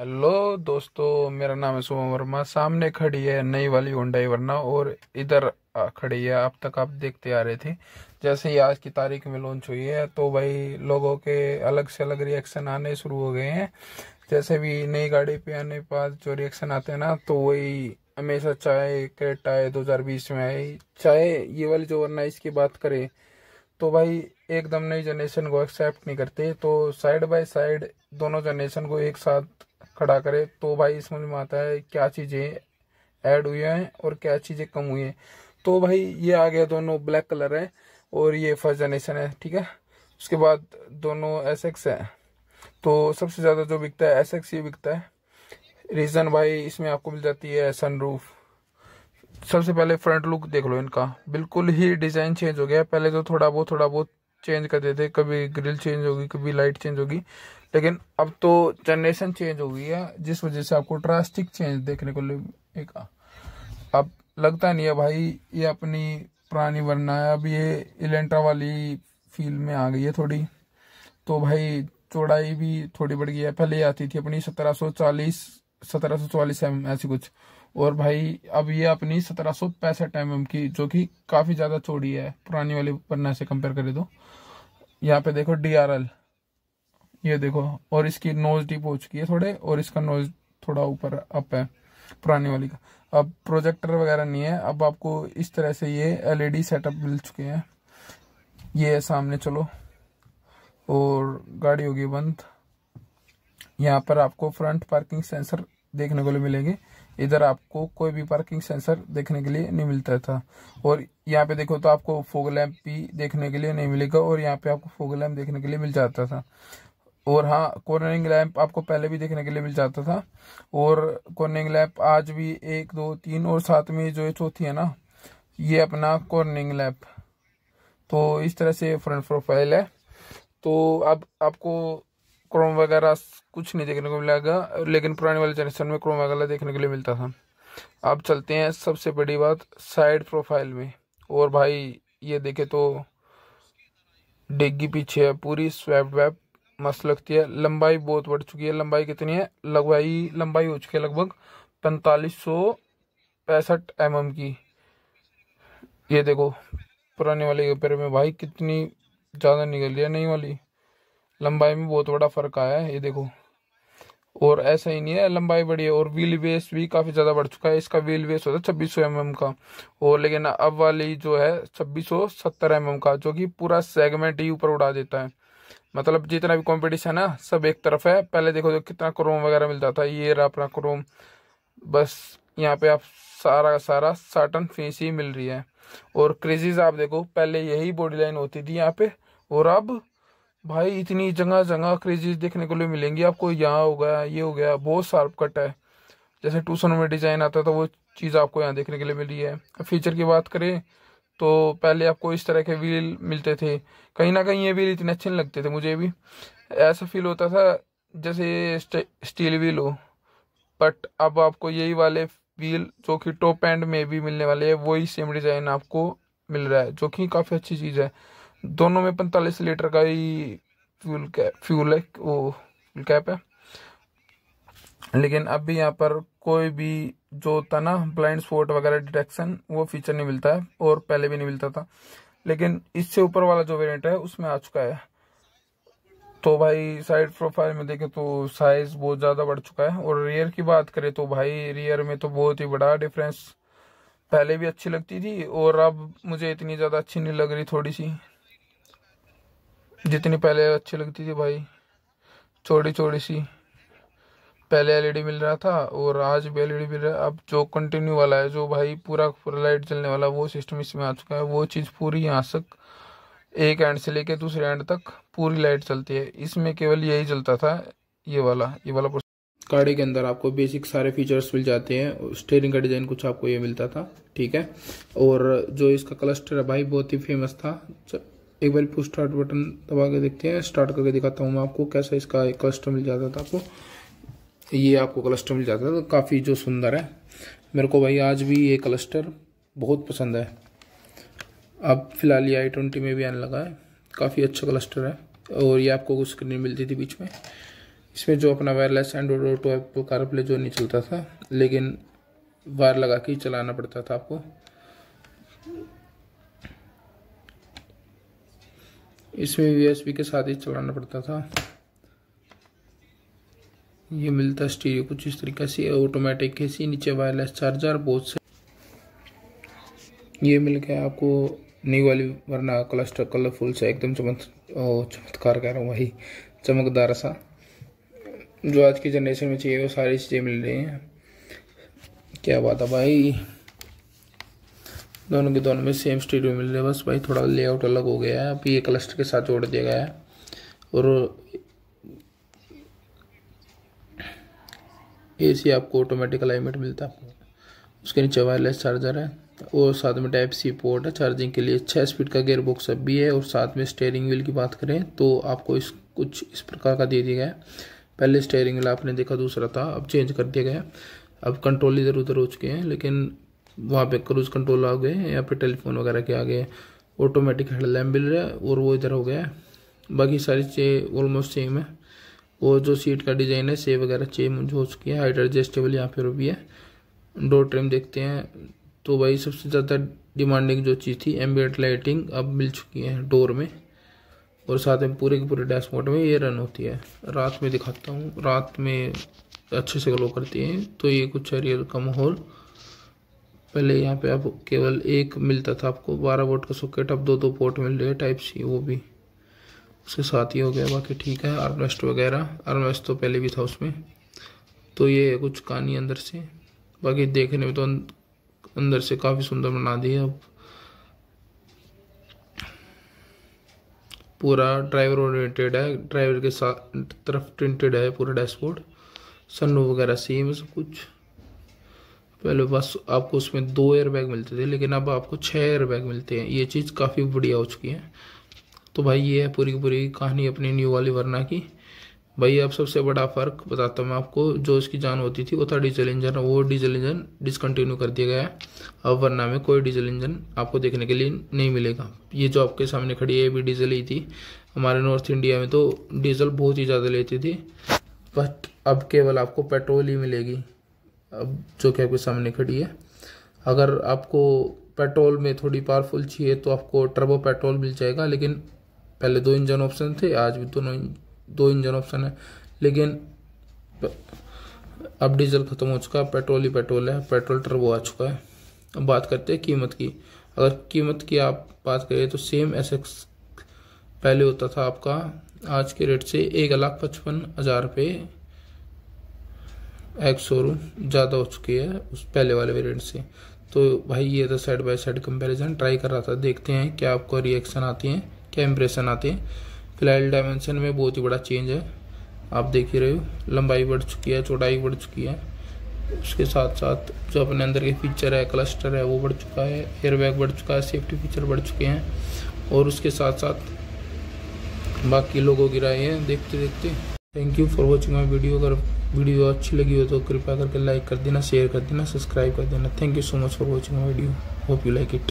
hello दोस्तों मेरा नाम है शुभम वर्मा सामने खड़ी है नई वाली हुडाई वरना और इधर खड़ी है अब तक आप देखते आ रहे थे जैसे ही आज की तारीख में लॉन्च हुई है तो भाई लोगों के अलग से अलग रिएक्शन आने शुरू हो गए हैं जैसे भी नई गाड़ी पे आने पास जो रिएक्शन आते हैं ना तो वही हमेशा चाहे क्रेटा आए दो में आई चाहे ये वाली जो वरना इसकी बात करें तो भाई एकदम नई जनरेशन को एक्सेप्ट नहीं करते तो साइड बाय साइड दोनों जनरेशन को एक साथ खड़ा करे तो भाई समझ में आता है क्या चीज़ें ऐड हुई हैं और क्या चीज़ें कम हुई हैं तो भाई ये आ गया दोनों ब्लैक कलर है और ये फर्स्ट जनरेशन है ठीक है उसके बाद दोनों एस एक्स है तो सबसे ज़्यादा जो बिकता है एस एक्स ये बिकता है रीज़न भाई इसमें आपको मिल जाती है सनरूफ सबसे पहले फ्रंट लुक देख लो इनका बिल्कुल ही डिज़ाइन चेंज हो गया पहले तो थोड़ा बहुत थोड़ा बहुत चेंज कर देते कभी ग्रिल चेंज होगी कभी लाइट चेंज होगी लेकिन अब तो जनरेशन चेंज हो गई है जिस वजह से आपको ट्रास्टिक चेंज देखने को एक अब लगता नहीं है भाई ये अपनी पुरानी वरना है अब ये इलेंट्रा वाली फील में आ गई है थोड़ी तो भाई चौड़ाई भी थोड़ी बढ़ गई है पहले आती थी अपनी सत्रह सौ चालीस सत्रह सौ चौवालीस एम ऐसी कुछ और भाई अब ये अपनी सत्रह सौ पैंसठ एम की जो कि काफ़ी ज़्यादा चौड़ी है पुरानी वाली पन्ना से कंपेयर करे तो यहाँ पे देखो डी आर एल ये देखो और इसकी नोज डीप हो चुकी है थोड़े और इसका नोज थोड़ा ऊपर अप है पुरानी वाली का अब प्रोजेक्टर वगैरह नहीं है अब आपको इस तरह से ये एलईडी सेटअप e मिल चुके हैं ये है सामने चलो और गाड़ी होगी बंद यहाँ पर आपको फ्रंट पार्किंग सेंसर देखने को मिलेंगे इधर आपको कोई भी पार्किंग सेंसर देखने के लिए नहीं मिलता था और यहाँ पे देखो तो आपको फोग लैम्प भी देखने के लिए नहीं मिलेगा और यहाँ पे आपको फोग लैम्प देखने के लिए मिल जाता था और हाँ कॉर्निंग लैम्प आपको पहले भी देखने के लिए मिल जाता था और कॉर्निंग लैम्प आज भी एक दो तीन और साथ में जो चौथी है ना ये अपना कॉर्निंग लैम्प तो इस तरह से फ्रंट प्रोफाइल है तो अब आपको क्रोम वगैरह कुछ नहीं देखने को मिलेगा लेकिन पुराने वाले जनरेशन में क्रोम वगैरह देखने के लिए मिलता था अब चलते हैं सबसे बड़ी बात साइड प्रोफाइल में और भाई ये देखे तो डिग्गी पीछे है पूरी स्वैप वैप मस्त लगती है लंबाई बहुत बढ़ चुकी है लंबाई कितनी है लगवाई लंबाई हो चुकी है लगभग पैंतालीस सौ पैंसठ एम mm की ये देखो पुराने वाले के पेड़ में भाई कितनी ज़्यादा निकल रही है नई वाली लंबाई में बहुत बड़ा फ़र्क आया है ये देखो और ऐसा ही नहीं है लंबाई बड़ी है और व्हील बेस भी काफ़ी ज़्यादा बढ़ चुका है इसका व्हील बेस होता है छब्बीस सौ mm का और लेकिन अब वाली जो है छब्बीस सौ सत्तर एमएम mm का जो कि पूरा सेगमेंट ही ऊपर उड़ा देता है मतलब जितना भी कंपटीशन है सब एक तरफ है पहले देखो जो तो कितना क्रोम वगैरह मिलता था ये रहा अपना क्रोम बस यहाँ पे आप सारा का सारा साटन फिनिश ही मिल रही है और क्रेजीज आप देखो पहले यही बॉडी लाइन होती थी यहाँ पे और अब भाई इतनी जगह जगह क्रेजेज देखने को लिए मिलेंगी आपको यहाँ हो गया ये हो गया बहुत शार्प कट है जैसे टूसन में डिज़ाइन आता था तो वो चीज़ आपको यहाँ देखने के लिए मिली है फीचर की बात करें तो पहले आपको इस तरह के व्हील मिलते थे कहीं ना कहीं ये व्हील इतने अच्छे नहीं लगते थे मुझे भी ऐसा फील होता था जैसे स्टील व्हील हो बट अब आपको यही वाले व्हील जो कि टॉप एंड में भी मिलने वाले है वही सेम डिज़ाइन आपको मिल रहा है जो कि काफ़ी अच्छी चीज़ है दोनों में पैंतालीस लीटर का ही फ्यूल कैप फ्यूल है वो फ्यूल कैप है लेकिन अभी यहाँ पर कोई भी जो होता ना ब्लाइंड स्पॉट वगैरह डिटेक्शन वो फीचर नहीं मिलता है और पहले भी नहीं मिलता था लेकिन इससे ऊपर वाला जो वेरिएंट है उसमें आ चुका है तो भाई साइड प्रोफाइल में देखें तो साइज बहुत ज़्यादा बढ़ चुका है और रियर की बात करें तो भाई रियर में तो बहुत ही बड़ा डिफरेंस पहले भी अच्छी लगती थी और अब मुझे इतनी ज़्यादा अच्छी नहीं लग रही थोड़ी सी जितनी पहले अच्छी लगती थी भाई छोटी छोटी सी पहले एलईडी e मिल रहा था और आज भी एल e मिल रहा है अब जो कंटिन्यू वाला है जो भाई पूरा पूरा लाइट चलने वाला वो सिस्टम इसमें आ चुका है वो चीज़ पूरी यहाँ तक एक एंड से लेके दूसरे एंड तक पूरी लाइट चलती है इसमें केवल यही चलता था ये वाला ये वाला गाड़ी के अंदर आपको बेसिक सारे फीचर्स मिल जाते हैं स्टेयरिंग का डिज़ाइन कुछ आपको ये मिलता था ठीक है और जो इसका क्लस्टर है भाई बहुत ही फेमस था एक बार पुश स्टार्ट बटन दबा के देखते हैं स्टार्ट करके दिखाता हूँ मैं आपको कैसा इसका क्लस्टर मिल जाता था आपको ये आपको क्लस्टर मिल जाता था तो काफ़ी जो सुंदर है मेरे को भाई आज भी ये क्लस्टर बहुत पसंद है अब फिलहाल ये आई ट्वेंटी में भी आने लगा है काफ़ी अच्छा क्लस्टर है और ये आपको कुछ स्क्रीन मिलती थी बीच में इसमें जो अपना wireless Android Auto app CarPlay जो नहीं चलता था लेकिन वायर लगा के ही चलाना पड़ता था आपको इसमें यूएसबी के साथ ही चलाना पड़ता था ये मिलता स्टीरियो कुछ इस तरीके से ऑटोमेटिक सी नीचे वायरलेस चार्जर बहुत से ये मिल गया आपको न्यू वाली वरना क्लस्टर कलरफुल सा एकदम चमक चमत्कार कह रहा हूँ वही चमकदार सा जो आज की जनरेशन में चाहिए वो सारी चीज़ें मिल रही हैं क्या बात है भाई दोनों के दोनों में सेम स्टीरियो मिल रहे है बस भाई थोड़ा लेआउट अलग हो गया है अब ये क्लस्टर के साथ जोड़ दिया गया है और ए सी आपको ऑटोमेटिक अलाइनमेंट मिलता है उसके नीचे वायरलेस चार्जर है और साथ में टाइप सी पोर्ट है चार्जिंग के लिए छः स्पीड का गेयर बॉक्स अब भी है और साथ में स्टेयरिंग व्हील की बात करें तो आपको इस कुछ इस प्रकार का दे दिया गया है पहले स्टेयरिंग व्हील आपने देखा दूसरा था अब चेंज कर दिया गया है अब कंट्रोल इधर उधर हो चुके हैं लेकिन वहाँ पे क्रूज कंट्रोल आ गए यहाँ पे टेलीफोन वगैरह के आ गए ऑटोमेटिक हेड लैम्प मिल रहा है और वो इधर हो गया है बाकी सारी चीज़ें ऑलमोस्ट सेम है और जो सीट का डिज़ाइन है से वगैरह चेम मुझे हो चुकी है हाइट एडजस्टेबल यहाँ पर भी है डोर ट्रेम देखते हैं तो भाई सबसे ज़्यादा डिमांडिंग जो चीज़ थी एम्बियट लाइटिंग अब मिल चुकी है डोर में और साथ में पूरे के पूरे डैशबोर्ड में ये रन होती है रात में दिखाता हूँ रात में अच्छे से ग्लो करती है तो ये कुछ है रियल कम होल पहले यहाँ पे आप केवल एक मिलता था आपको बारह वोट का सॉकेट अब दो दो पोर्ट मिल रहे हैं टाइप सी वो भी उसके साथ ही हो गया बाकी ठीक है आर्मेस्ट वगैरह आर्मेस्ट तो पहले भी था उसमें तो ये है कुछ कहानी अंदर से बाकी देखने में तो अं-, अंदर से काफ़ी सुंदर बना दी है अब पूरा ड्राइवर ओरिएंटेड है ड्राइवर के साथ तरफ प्रिंटेड है पूरा डैशबोर्ड सनू वगैरह सेम है सब कुछ पहले बस आपको उसमें दो एयरबैग मिलते थे लेकिन अब आपको छः एयरबैग मिलते हैं ये चीज़ काफ़ी बढ़िया हो चुकी है तो भाई ये है पूरी पूरी कहानी अपनी न्यू वाली वरना की भाई अब सबसे बड़ा फ़र्क बताता हूँ मैं आपको जो इसकी जान होती थी वो था डीजल इंजन वो डीजल इंजन डिसकंटिन्यू कर दिया गया है अब वरना में कोई डीजल इंजन आपको देखने के लिए नहीं मिलेगा ये जो आपके सामने खड़ी है ये भी डीजल ही थी हमारे नॉर्थ इंडिया में तो डीजल बहुत ही ज़्यादा लेती थी बट अब केवल आपको पेट्रोल ही मिलेगी अब जो कि आपके सामने खड़ी है अगर आपको पेट्रोल में थोड़ी पावरफुल चाहिए तो आपको टर्बो पेट्रोल मिल जाएगा लेकिन पहले दो इंजन ऑप्शन थे आज भी दोनों दो इंजन ऑप्शन है लेकिन अब डीजल ख़त्म हो चुका है पेट्रोल ही पेट्रोल है पेट्रोल टर्बो आ चुका है अब बात करते हैं कीमत की अगर कीमत की आप बात करें तो सेम एस पहले होता था आपका आज के रेट से एक लाख पचपन हज़ार रुपये एक्स और ज़्यादा हो चुकी है उस पहले वाले वेरिएंट से तो भाई ये था side by side comparison try कर रहा था देखते हैं क्या आपको रिएक्शन आती हैं क्या इम्प्रेशन आते हैं फिलहाल डायमेंशन में बहुत ही बड़ा चेंज है आप देख ही रहे हो लंबाई बढ़ चुकी है चौड़ाई बढ़ चुकी है उसके साथ साथ जो अपने अंदर के फीचर है क्लस्टर है वो बढ़ चुका है एयरबैग बढ़ चुका है सेफ्टी फीचर बढ़ चुके हैं और उसके साथ साथ बाकी लोगों की राय है देखते देखते thank you for watching my video अगर वीडियो अच्छी लगी हो तो कृपया करके लाइक कर देना शेयर कर देना सब्सक्राइब कर देना thank you so much for watching my video hope you like it